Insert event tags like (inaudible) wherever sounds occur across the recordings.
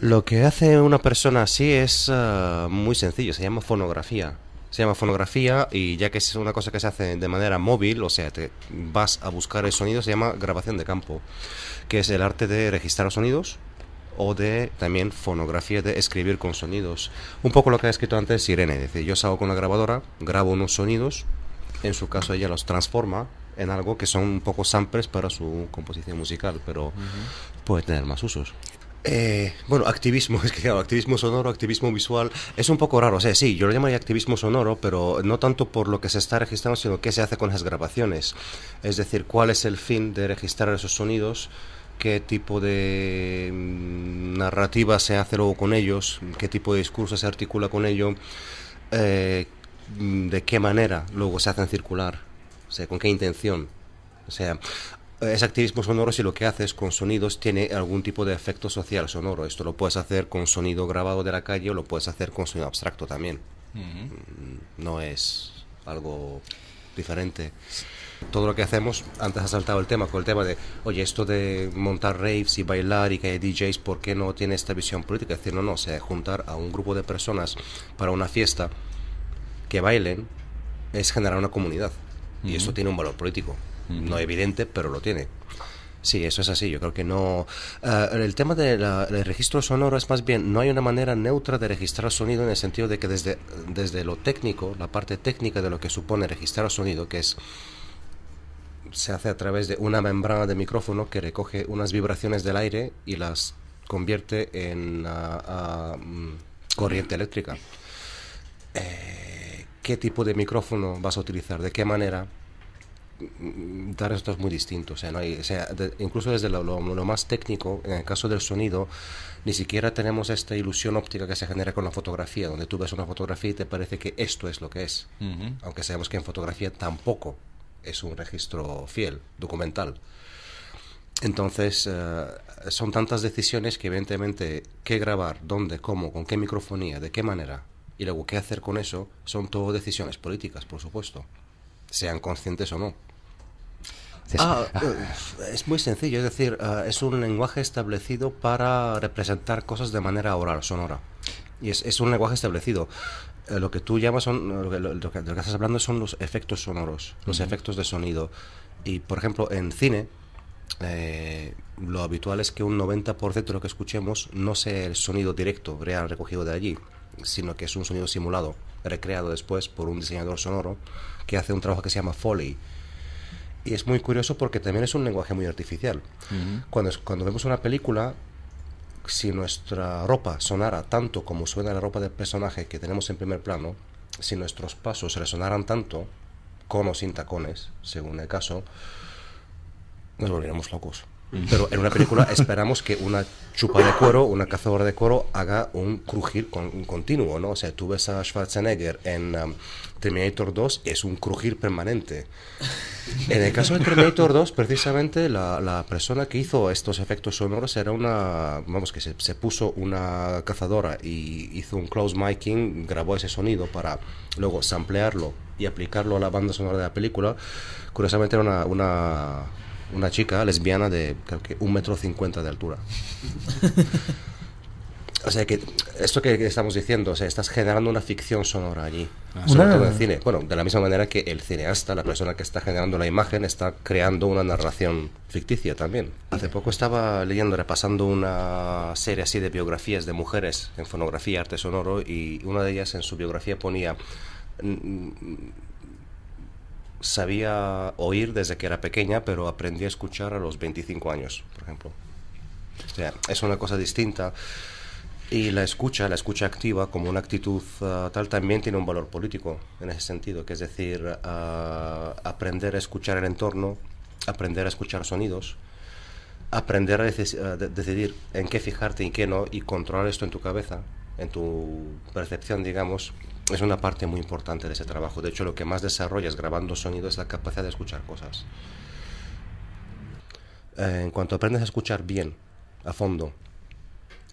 Lo que hace una persona así es eh, muy sencillo, se llama fonografía. Se llama fonografía y ya que es una cosa que se hace de manera móvil, o sea, te vas a buscar el sonido, se llama grabación de campo, que es el arte de registrar sonidos o de también fonografía de escribir con sonidos. Un poco lo que ha escrito antes Irene, Dice yo salgo con la grabadora, grabo unos sonidos, en su caso ella los transforma en algo que son un poco samples para su composición musical, pero puede tener más usos. Eh, bueno, activismo, (laughs) es que claro, activismo sonoro, activismo visual, es un poco raro. O sea, sí, yo lo llamaría activismo sonoro, pero no tanto por lo que se está registrando, sino qué se hace con las grabaciones. Es decir, cuál es el fin de registrar esos sonidos, qué tipo de mm, narrativa se hace luego con ellos, qué tipo de discurso se articula con ello, eh, mm, de qué manera luego se hacen circular, o sea, con qué intención. O sea, es activismo sonoro si lo que haces con sonidos tiene algún tipo de efecto social sonoro. Esto lo puedes hacer con sonido grabado de la calle o lo puedes hacer con sonido abstracto también. No es algo diferente. Todo lo que hacemos, antes ha saltado el tema, con el tema de, oye, esto de montar raves y bailar y que hay DJs, ¿por qué no tiene esta visión política? Es decir, no, no, o sea, juntar a un grupo de personas para una fiesta que bailen es generar una comunidad. Y eso tiene un valor político no evidente, pero lo tiene. Sí, eso es así. Yo creo que no. Eh, el tema del registro sonoro es más bien, no hay una manera neutra de registrar sonido en el sentido de que desde, desde lo técnico, la parte técnica de lo que supone registrar sonido, que es se hace a través de una membrana de micrófono que recoge unas vibraciones del aire y las convierte en ah, ah, mm, corriente eléctrica. Eh, ¿Qué tipo de micrófono vas a utilizar? ¿De qué manera? Mm, dar resultados muy distintos. O sea, incluso desde lo, más técnico, en el caso del sonido, ni siquiera tenemos esta ilusión óptica que se genera con la fotografía, donde tú ves una fotografía y te parece que esto es lo que es. Aunque sabemos que en fotografía tampoco es un registro fiel, documental. Entonces, eh, son tantas decisiones que evidentemente qué grabar, dónde, cómo, con qué microfonía, de qué manera, y luego qué hacer con eso, son todo decisiones políticas, por supuesto, sean conscientes o no. Ah, ah. Eh, es muy sencillo, es decir, ah, es un lenguaje establecido para representar cosas de manera oral, sonora. Y es, un lenguaje establecido. Eh, lo que tú llamas, son, lo, que, estás hablando son los efectos sonoros, los efectos de sonido. Y, por ejemplo, en cine, eh, lo habitual es que un 90% de lo que escuchemos no sea el sonido directo, real, recogido de allí, sino que es un sonido simulado, recreado después por un diseñador sonoro que hace un trabajo que se llama Foley y es muy curioso porque también es un lenguaje muy artificial. cuando, cuando vemos una película, si nuestra ropa sonara tanto como suena la ropa del personaje que tenemos en primer plano, si nuestros pasos resonaran tanto, con o sin tacones, según el caso, nos volveríamos locos. Pero en una película (laughs) esperamos que una chupa de cuero, una cazadora de cuero, haga un crujir continuo, ¿no? O sea, tú ves a Schwarzenegger en um, Terminator 2, es un crujir permanente. En el caso de Terminator 2, precisamente la, persona que hizo estos efectos sonoros era una, vamos, que se, puso una cazadora y hizo un close miking, grabó ese sonido para luego samplearlo y aplicarlo a la banda sonora de la película. Curiosamente era una una chica lesbiana de creo que un metro cincuenta de altura. (laughs) O sea, que esto que estamos diciendo, o sea, estás generando una ficción sonora allí, ah. cine. Bueno, de la misma manera que el cineasta, la persona que está generando la imagen, está creando una narración ficticia también. Hace poco estaba leyendo, repasando una serie así de biografías de mujeres en fonografía, arte sonoro, y una de ellas en su biografía ponía sabía oír desde que era pequeña, pero aprendí a escuchar a los 25 años, por ejemplo. O sea, es una cosa distinta. Y la escucha, la escucha activa como una actitud ah, tal también tiene un valor político en ese sentido, que es decir, ah, aprender a escuchar el entorno, aprender a escuchar sonidos, aprender a, ah, decidir en qué fijarte y qué no y controlar esto en tu cabeza, en tu percepción, digamos, es una parte muy importante de ese trabajo. De hecho, lo que más desarrollas grabando sonido es la capacidad de escuchar cosas. Eh, en cuanto aprendes a escuchar bien, a fondo,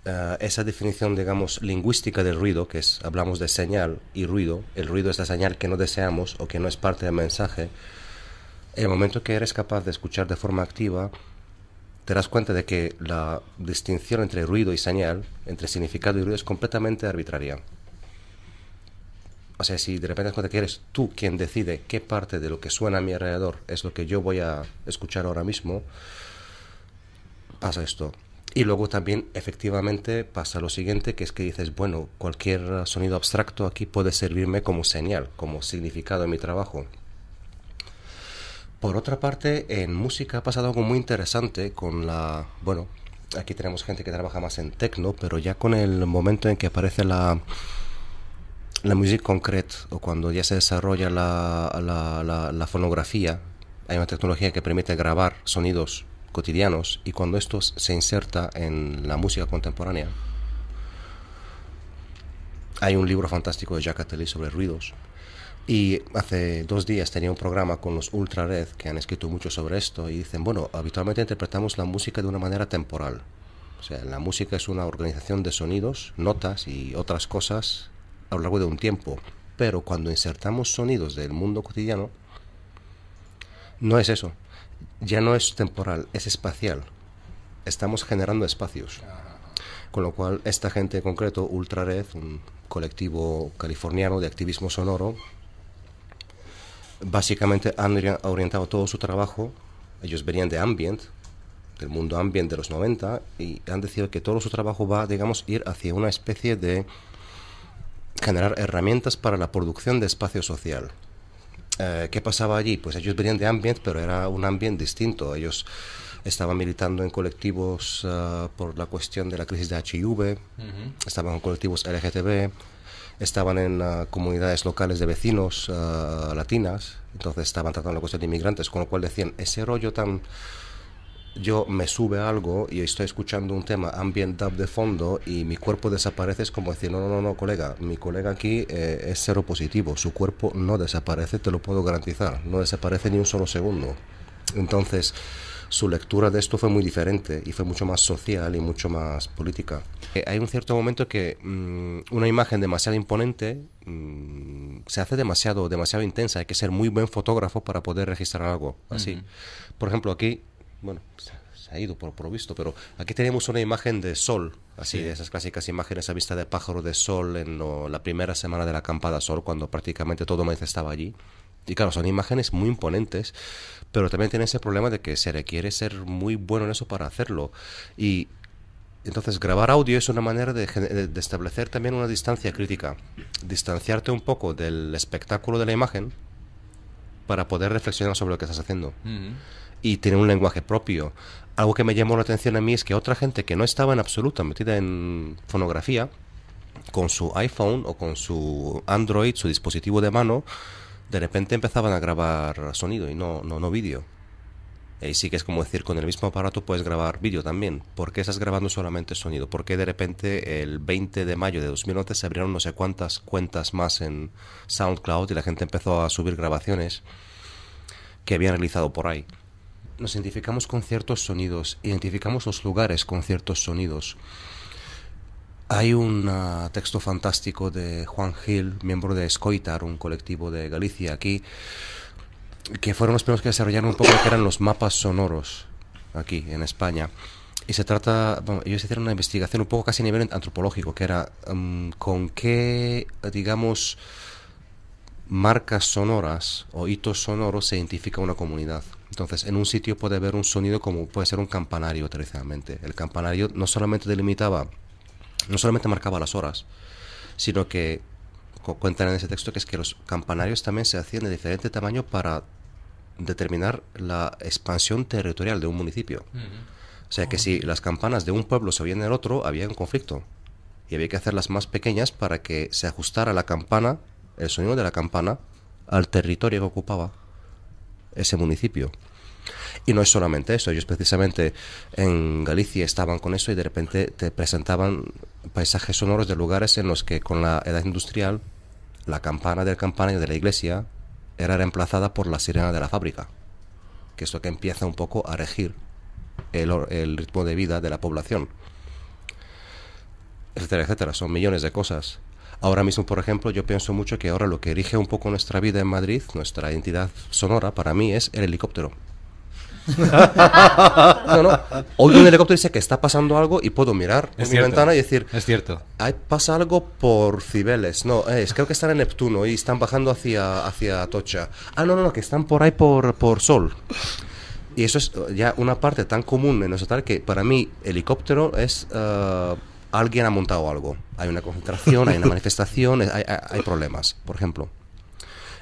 eh, esa definición, digamos, lingüística del ruido, que es, hablamos de señal y ruido, el ruido es la señal que no deseamos o que no es parte del mensaje, el momento que eres capaz de escuchar de forma activa, te das cuenta de que la distinción entre ruido y señal, entre significado y ruido, es completamente arbitraria o sea, si de repente cuenta que eres tú quien decide qué parte de lo que suena a mi alrededor es lo que yo voy a escuchar ahora mismo, pasa esto. Y luego también efectivamente pasa lo siguiente, que es que dices, bueno, cualquier sonido abstracto aquí puede servirme como señal, como significado en mi trabajo. Por otra parte, en música ha pasado algo muy interesante con la, bueno, aquí tenemos gente que trabaja más en techno, pero ya con el momento en que aparece la la música concreta o cuando ya se desarrolla la, fonografía, hay una tecnología que permite grabar sonidos cotidianos y cuando esto se inserta en la música contemporánea, hay un libro fantástico de Jacques Attali sobre ruidos. Y hace dos días tenía un programa con los Ultra Red que han escrito mucho sobre esto y dicen, bueno, habitualmente interpretamos la música de una manera temporal. O sea, la música es una organización de sonidos, notas y otras cosas a lo largo de un tiempo. Pero cuando insertamos sonidos del mundo cotidiano, no es eso. Ya no es temporal, es espacial. Estamos generando espacios. Con lo cual, esta gente en concreto, Ultra un colectivo californiano de activismo sonoro, básicamente han orientado todo su trabajo. Ellos venían de ambient, del mundo ambient de los 90, y han decidido que todo su trabajo va, digamos, ir hacia una especie de generar herramientas para la producción de espacio social. Eh, ¿Qué pasaba allí? Pues ellos venían de Ambient, pero era un Ambient distinto. Ellos estaban militando en colectivos eh, por la cuestión de la crisis de HIV, estaban en colectivos LGTB, estaban en eh, comunidades locales de vecinos latinas, entonces estaban tratando la cuestión de inmigrantes, con lo cual decían, ese rollo tan yo me sube algo y estoy escuchando un tema ambient dub de fondo y mi cuerpo desaparece, es como decir, no, no, no, colega, mi colega aquí eh, es cero positivo, su cuerpo no desaparece, te lo puedo garantizar, no desaparece ni un solo segundo. Entonces, su lectura de esto fue muy diferente y fue mucho más social y mucho más política. Eh, hay un cierto momento que mm, una imagen demasiado imponente mm, se hace demasiado, demasiado intensa, hay que ser muy buen fotógrafo para poder registrar algo así. Por ejemplo, aquí bueno, se ha ido por provisto, pero aquí tenemos una imagen de sol, así, de esas clásicas imágenes a vista de pájaro de sol en la primera semana de la acampada sol, cuando prácticamente todo maíz estaba allí. Y claro, son imágenes muy imponentes, pero también tiene ese problema de que se requiere ser muy bueno en eso para hacerlo. Y entonces grabar audio es una manera de, establecer también una distancia crítica, distanciarte un poco del espectáculo de la imagen para poder reflexionar sobre lo que estás haciendo y tiene un lenguaje propio. Algo que me llamó la atención a mí es que otra gente que no estaba en absoluta metida en fonografía, con su iPhone o con su Android, su dispositivo de mano, de repente empezaban a grabar sonido y no, no, no vídeo. Y sí que es como decir, con el mismo aparato puedes grabar vídeo también. ¿Por qué estás grabando solamente sonido? ...porque de repente el 20 de mayo de 2011 se abrieron no sé cuántas cuentas más en SoundCloud y la gente empezó a subir grabaciones que habían realizado por ahí? nos identificamos con ciertos sonidos, identificamos los lugares con ciertos sonidos. Hay un ah, texto fantástico de Juan Gil, miembro de Escoitar, un colectivo de Galicia aquí, que fueron los primeros que desarrollaron un poco lo que eran los mapas sonoros aquí en España. Y se trata, bueno, ellos hicieron una investigación un poco casi a nivel antropológico, que era mm, con qué, digamos, marcas sonoras o hitos sonoros se identifica una comunidad. Entonces, en un sitio puede haber un sonido como puede ser un campanario tradicionalmente. El campanario no solamente delimitaba, no solamente marcaba las horas, sino que cuentan en ese texto que es que los campanarios también se hacían de diferente tamaño para determinar la expansión territorial de un municipio. O sea que si las campanas de un pueblo se oían en el otro, había un conflicto. Y había que hacerlas más pequeñas para que se ajustara la campana el sonido de la campana al territorio que ocupaba ese municipio. Y no es solamente eso, ellos precisamente en Galicia estaban con eso y de repente te presentaban paisajes sonoros de lugares en los que con la edad industrial la campana del campanario de la iglesia era reemplazada por la sirena de la fábrica, que es lo que empieza un poco a regir el, el ritmo de vida de la población, etcétera, etcétera. Son millones de cosas Ahora mismo, por ejemplo, yo pienso mucho que ahora lo que erige un poco nuestra vida en Madrid, nuestra identidad sonora, para mí es el helicóptero. (laughs) no, no. Hoy un helicóptero dice que está pasando algo y puedo mirar en mi ventana y decir, es cierto. pasa algo por Cibeles. No, eh, es, creo que están en Neptuno y están bajando hacia, hacia Atocha. Ah, no, no, no, que están por ahí por, por Sol. Y eso es eh, ya una parte tan común en nuestra que para mí helicóptero es... Eh, alguien ha montado algo. Hay una concentración, hay una (laughs) manifestación, hay, problemas, por ejemplo.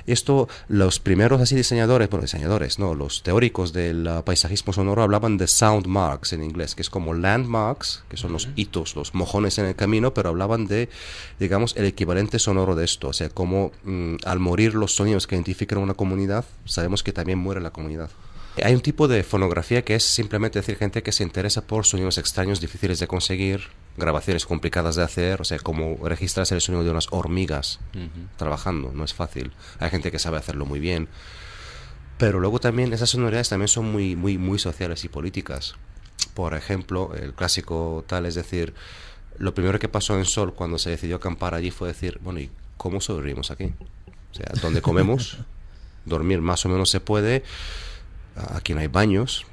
Esto, los primeros así diseñadores, bueno, diseñadores, no, los teóricos del ah, paisajismo sonoro hablaban de sound marks en inglés, que es como landmarks, que son los hitos, los mojones en el camino, pero hablaban de, digamos, el equivalente sonoro de esto, o sea, como mm, al morir los sonidos que identifican una comunidad, sabemos que también muere la comunidad. Hay un tipo de fonografía que es simplemente decir gente que se interesa por sonidos extraños, difíciles de conseguir, grabaciones complicadas de hacer, o sea, como registrarse el sonido de unas hormigas trabajando, no es fácil. Hay gente que sabe hacerlo muy bien. Pero luego también esas sonoridades también son muy, muy, muy sociales y políticas. Por ejemplo, el clásico tal es decir, lo primero que pasó en Sol cuando se decidió acampar allí fue decir, bueno, ¿y cómo sobrevivimos aquí? O sea, ¿dónde comemos? (laughs) Dormir más o menos se puede. Aquí no hay baños,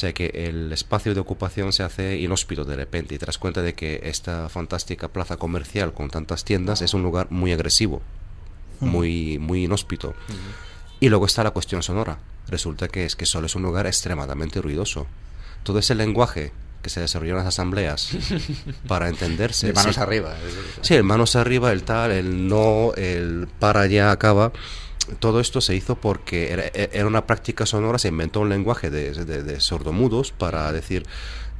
sea que el espacio de ocupación se hace inhóspito de repente y te das cuenta de que esta fantástica plaza comercial con tantas tiendas es un lugar muy agresivo, mm. muy, muy inhóspito. Mm-hmm. Y luego está la cuestión sonora. Resulta que es que solo es un lugar extremadamente ruidoso. Todo ese lenguaje que se desarrolló en las asambleas (laughs) para entenderse. De manos arriba. Sí, el manos arriba, el tal, el no, el para allá acaba todo esto se hizo porque era, una práctica sonora, se inventó un lenguaje de, sordomudos para decir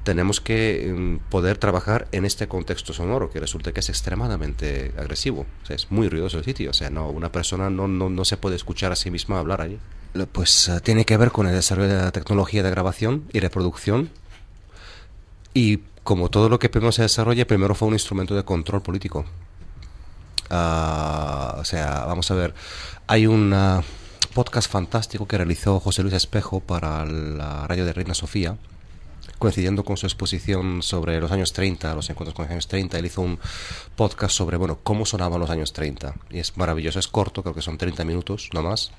tenemos que mm, poder trabajar en este contexto sonoro que resulta que es extremadamente agresivo, es muy ruidoso el sitio, o sea, no, una persona no, se puede escuchar a sí misma hablar allí. Pues eh, tiene que ver con el desarrollo de la tecnología de grabación y reproducción y como todo lo que primero se desarrolla, primero fue un instrumento de control político. Ah, o sea, vamos a ver, hay un ah, podcast fantástico que realizó José Luis Espejo para la radio de Reina Sofía, coincidiendo con su exposición sobre los años 30, los encuentros con los años 30, él hizo un podcast sobre, bueno, cómo sonaban los años 30. Y es maravilloso, es corto, creo que son 30 minutos, no más.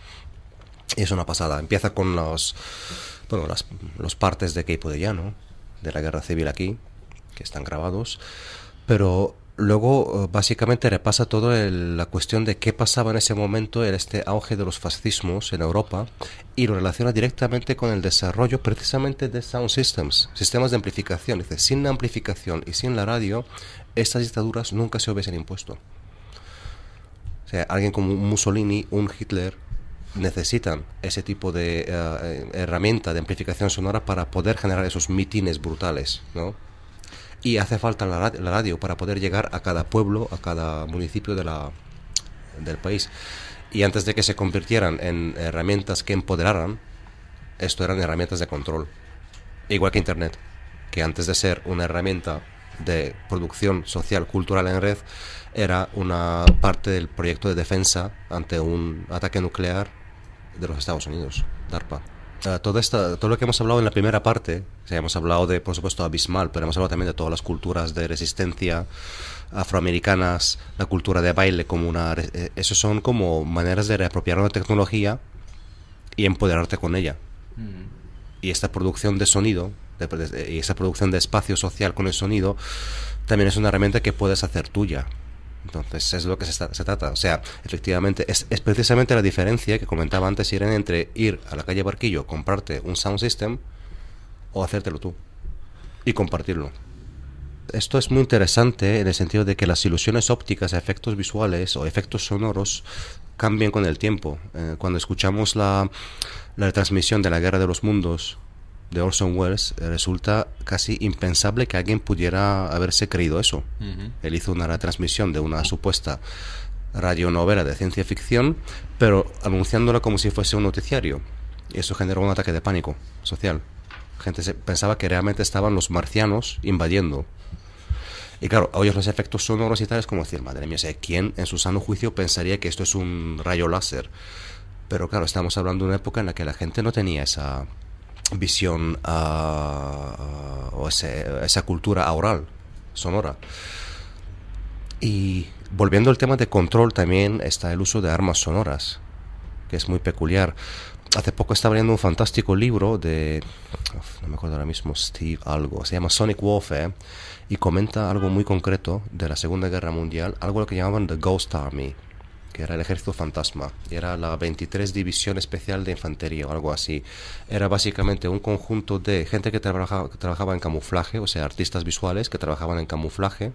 Y es una pasada. Empieza con los, bueno, las los partes de Queipo de Llano, de la guerra civil aquí, que están grabados. Pero luego eh, básicamente repasa toda la cuestión de qué pasaba en ese momento en este auge de los fascismos en Europa y lo relaciona directamente con el desarrollo precisamente de sound systems, sistemas de amplificación. Dice, sin la amplificación y sin la radio, estas dictaduras nunca se hubiesen impuesto. O sea, alguien como un Mussolini, un Hitler, necesitan ese tipo de eh, eh, herramienta de amplificación sonora para poder generar esos mitines brutales, ¿no? y hace falta la, radio para poder llegar a cada pueblo, a cada municipio de del país. Y antes de que se convirtieran en herramientas que empoderaran, esto eran herramientas de control. Igual que Internet, que antes de ser una herramienta de producción social, cultural en red, era una parte del proyecto de defensa ante un ataque nuclear de los Estados Unidos, DARPA. Ah, todo, todo lo que hemos hablado en la primera parte, hemos hablado de, por supuesto, Abismal, pero hemos hablado también de todas las culturas de resistencia afroamericanas, la cultura de baile como una... Eh, Eso son como maneras de reapropiar una tecnología y empoderarte con ella. Mm. Y esta producción de sonido, y esta producción de espacio social con el sonido, también es una herramienta que puedes hacer tuya. Entonces es lo que se, trata. O sea, efectivamente, es, precisamente la diferencia que comentaba antes Irene entre ir a la calle Barquillo, comprarte un sound system o hacértelo tú y compartirlo. Esto es muy interesante en el sentido de que las ilusiones ópticas, efectos visuales o efectos sonoros cambian con el tiempo. Eh, cuando escuchamos la, la transmisión de la Guerra de los Mundos, de Orson Welles, eh, resulta casi impensable que alguien pudiera haberse creído eso. Él hizo una retransmisión de una supuesta radionovela de ciencia ficción, pero anunciándola como si fuese un noticiario. Y eso generó un ataque de pánico social. Gente se pensaba que realmente estaban los marcianos invadiendo. Y claro, hoy los efectos sonoros y tales como decir, madre mía, ¿quién en su sano juicio pensaría que esto es un rayo láser? Pero claro, estamos hablando de una época en la que la gente no tenía esa visión ah, ah, o esa cultura oral, sonora. Y volviendo al tema de control, también está el uso de armas sonoras, que es muy peculiar. Hace poco estaba leyendo un fantástico libro de, no me acuerdo ahora mismo, Steve algo, se llama Sonic Warfare, y comenta algo muy concreto de la Segunda Guerra Mundial, algo que llamaban The Ghost Army, que era el Ejército Fantasma, era la 23 División Especial de Infantería o algo así. Era básicamente un conjunto de gente que, que trabajaba en camuflaje, o sea, artistas visuales que trabajaban en camuflaje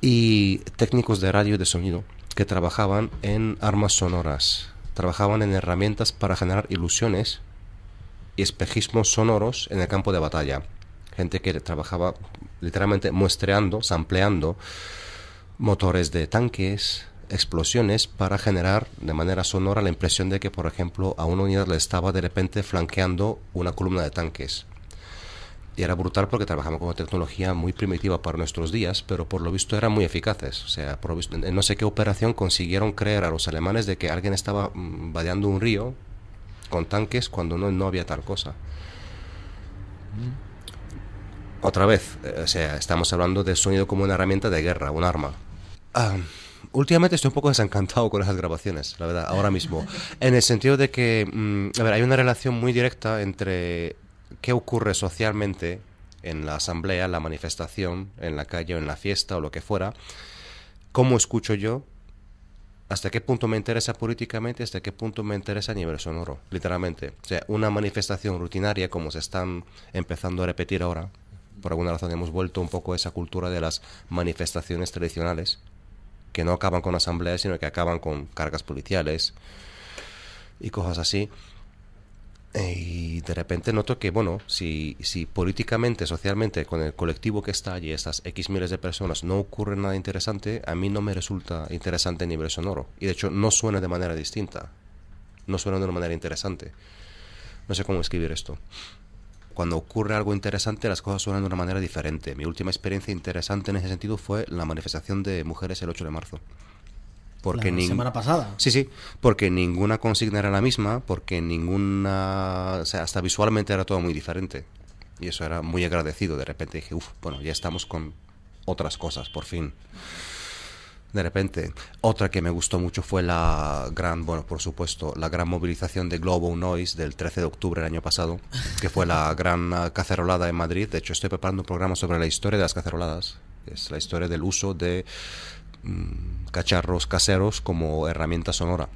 y técnicos de radio y de sonido que trabajaban en armas sonoras, trabajaban en herramientas para generar ilusiones y espejismos sonoros en el campo de batalla. Gente que trabajaba literalmente muestreando, sampleando motores de tanques, explosiones para generar de manera sonora la impresión de que, por ejemplo, a una unidad le estaba de repente flanqueando una columna de tanques. Y era brutal porque trabajamos con una tecnología muy primitiva para nuestros días, pero por lo visto eran muy eficaces. O sea, en no sé qué operación consiguieron creer a los alemanes de que alguien estaba mm, vadeando un río con tanques cuando no, no había tal cosa. Otra vez, eh, o sea, estamos hablando de sonido como una herramienta de guerra, un arma. Ah últimamente estoy un poco desencantado con esas grabaciones, la verdad, ahora mismo. (laughs) en el sentido de que, mm, a ver, hay una relación muy directa entre qué ocurre socialmente en la asamblea, en la manifestación, en la calle o en la fiesta o lo que fuera, cómo escucho yo, hasta qué punto me interesa políticamente, hasta qué punto me interesa a nivel sonoro, literalmente. O sea, una manifestación rutinaria como se están empezando a repetir ahora, por alguna razón hemos vuelto un poco a esa cultura de las manifestaciones tradicionales, que no acaban con asambleas, sino que acaban con cargas policiales y cosas así. Y de repente noto que, bueno, si, si políticamente, socialmente, con el colectivo que está allí, estas X miles de personas, no ocurre nada interesante, a mí no me resulta interesante a nivel sonoro. Y de hecho no suena de manera distinta. No suena de una manera interesante. No sé cómo escribir esto cuando ocurre algo interesante las cosas suenan de una manera diferente. Mi última experiencia interesante en ese sentido fue la manifestación de mujeres el 8 de marzo. Porque la semana pasada. Sí, sí, porque ninguna consigna era la misma, porque ninguna, o sea, hasta visualmente era todo muy diferente. Y eso era muy agradecido. De repente dije, uff, bueno, ya estamos con otras cosas, por fin de repente. Otra que me gustó mucho fue la gran, bueno, por supuesto, la gran movilización de Global Noise del 13 de octubre del año pasado, que fue la (laughs) gran cacerolada en Madrid. De hecho, estoy preparando un programa sobre la historia de las caceroladas, es la historia del uso de mm, cacharros caseros como herramienta sonora,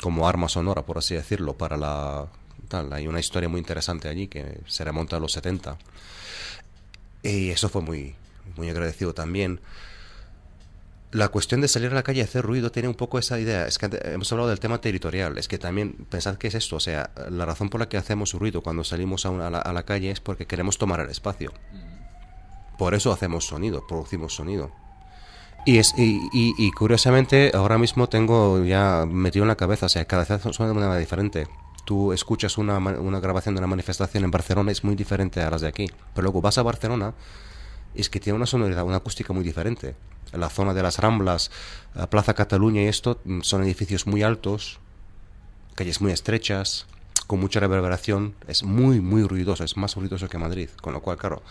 como arma sonora, por así decirlo, para la... Tal. Hay una historia muy interesante allí que se remonta a los 70. Y eso fue muy, muy agradecido también la cuestión de salir a la calle y hacer ruido tiene un poco esa idea. Es que hemos hablado del tema territorial. Es que también pensad que es esto. O sea, la razón por la que hacemos ruido cuando salimos a, la, calle es porque queremos tomar el espacio. Por eso hacemos sonido, producimos sonido. Y, es, y, curiosamente, ahora mismo tengo ya metido en la cabeza, o sea, cada vez suena de manera diferente tú escuchas una, grabación de una manifestación en Barcelona es muy diferente a las de aquí. Pero luego vas a Barcelona es que tiene una sonoridad, una acústica muy diferente. La zona de las Ramblas, eh, Plaza Cataluña y esto mm, son edificios muy altos, calles muy estrechas, con mucha reverberación, es muy, muy ruidoso, es más ruidoso que Madrid. Con lo cual, claro,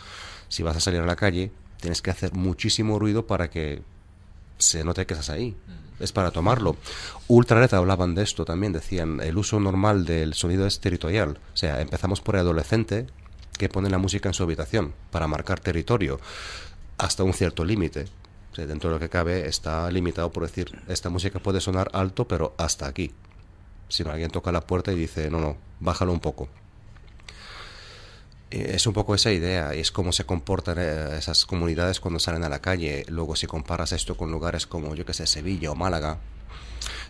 si vas a salir a la calle, tienes que hacer muchísimo ruido para que se note que estás ahí. Es para tomarlo. Ultraleta hablaban de esto también, decían, el uso normal del sonido es territorial. O sea, empezamos por el adolescente, que pone la música en su habitación para marcar territorio hasta un cierto límite. dentro de lo que cabe está limitado por decir, esta música puede sonar alto, pero hasta aquí. Si no, alguien toca la puerta y dice, no, no, bájalo un poco. Eh, es un poco esa idea, ...y es cómo se comportan eh, esas comunidades cuando salen a la calle. Luego, si comparas esto con lugares como, yo que sé, Sevilla o Málaga,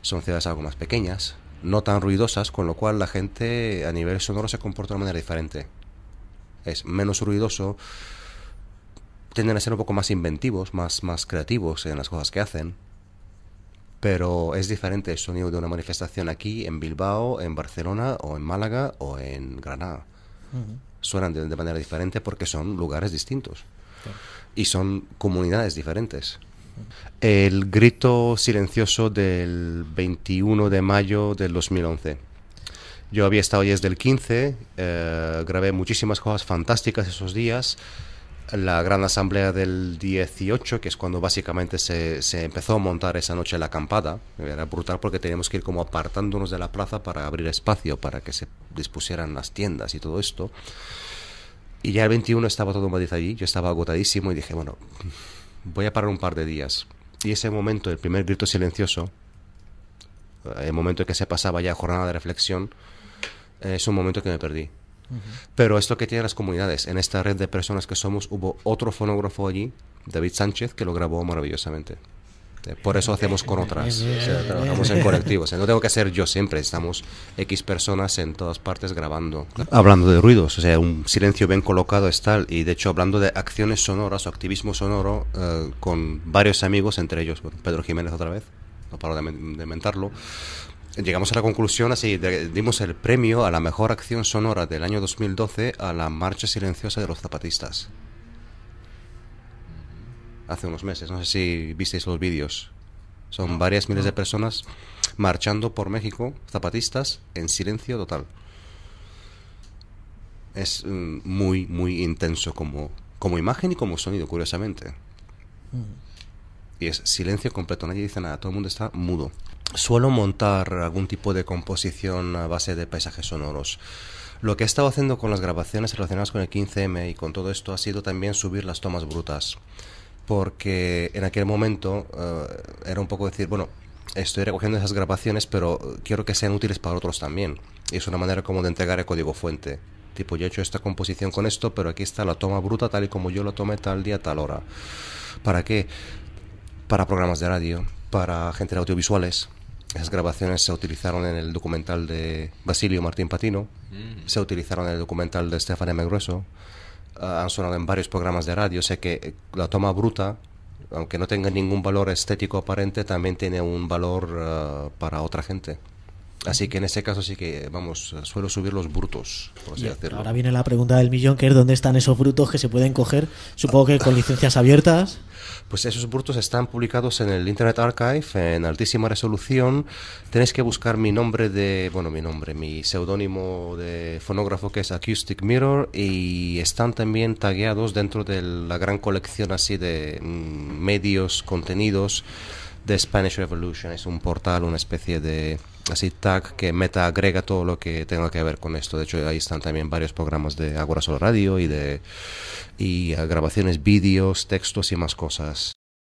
son ciudades algo más pequeñas, no tan ruidosas, con lo cual la gente a nivel sonoro se comporta de una manera diferente es menos ruidoso, tienden a ser un poco más inventivos, más, más creativos en las cosas que hacen. Pero es diferente el sonido de una manifestación aquí, en Bilbao, en Barcelona, o en Málaga, o en Granada. Suenan de, manera diferente porque son lugares distintos. Y son comunidades diferentes. El grito silencioso del 21 de mayo del 2011 yo había estado allí desde el 15, eh, grabé muchísimas cosas fantásticas esos días. La gran asamblea del 18, que es cuando básicamente se, empezó a montar esa noche la acampada, era brutal porque teníamos que ir como apartándonos de la plaza para abrir espacio, para que se dispusieran las tiendas y todo esto. Y ya el 21 estaba todo Madrid allí, yo estaba agotadísimo y dije, bueno, voy a parar un par de días. Y ese momento, el primer grito silencioso, eh, el momento en que se pasaba ya jornada de reflexión, eh, es un momento que me perdí. Pero esto que tienen las comunidades, en esta red de personas que somos, hubo otro fonógrafo allí, David Sánchez, que lo grabó maravillosamente. Eh, por eso hacemos con otras, trabajamos en colectivos. no tengo que hacer yo siempre, estamos X personas en todas partes grabando. Hablando de ruidos, o sea, un silencio bien colocado es tal, y de hecho hablando de acciones sonoras o activismo sonoro eh, con varios amigos, entre ellos Pedro Jiménez otra vez, no paro de, de mentarlo, llegamos a la conclusión así, dimos el premio a la mejor acción sonora del año 2012 a la marcha silenciosa de los zapatistas. Hace unos meses, no sé si visteis los vídeos. Son varias miles de personas marchando por México, zapatistas, en silencio total. Es mm, muy, muy intenso como, como imagen y como sonido, curiosamente. Mm y es silencio completo, nadie dice nada, todo el mundo está mudo. Suelo montar algún tipo de composición a base de paisajes sonoros. Lo que he estado haciendo con las grabaciones relacionadas con el 15M y con todo esto ha sido también subir las tomas brutas, porque en aquel momento eh, era un poco decir, bueno, estoy recogiendo esas grabaciones, pero quiero que sean útiles para otros también. Y es una manera como de entregar el código fuente. Tipo, yo he hecho esta composición con esto, pero aquí está la toma bruta tal y como yo la tomé tal día, tal hora. ¿Para qué? para programas de radio, para gente de audiovisuales. Esas grabaciones se utilizaron en el documental de Basilio Martín Patino, mm. se utilizaron en el documental de Stefan m. Ah, han sonado en varios programas de radio. O sea que eh, la toma bruta, aunque no tenga ningún valor estético aparente, también tiene un valor ah, para otra gente. Así que en ese caso sí que, vamos, suelo subir los brutos, por así Ahora viene la pregunta del millón, que es dónde están esos brutos que se pueden coger, supongo que con licencias abiertas. Pues esos brutos están publicados en el Internet Archive en altísima resolución. Tenéis que buscar mi nombre de, bueno, mi nombre, mi seudónimo de fonógrafo que es Acoustic Mirror y están también tagueados dentro de la gran colección así de mm, medios, contenidos de Spanish Revolution. Es un portal, una especie de así tag que Meta agrega todo lo que tenga que ver con esto. De hecho, ahí están también varios programas de Agora Radio y de y eh, grabaciones, vídeos, textos y más cosas.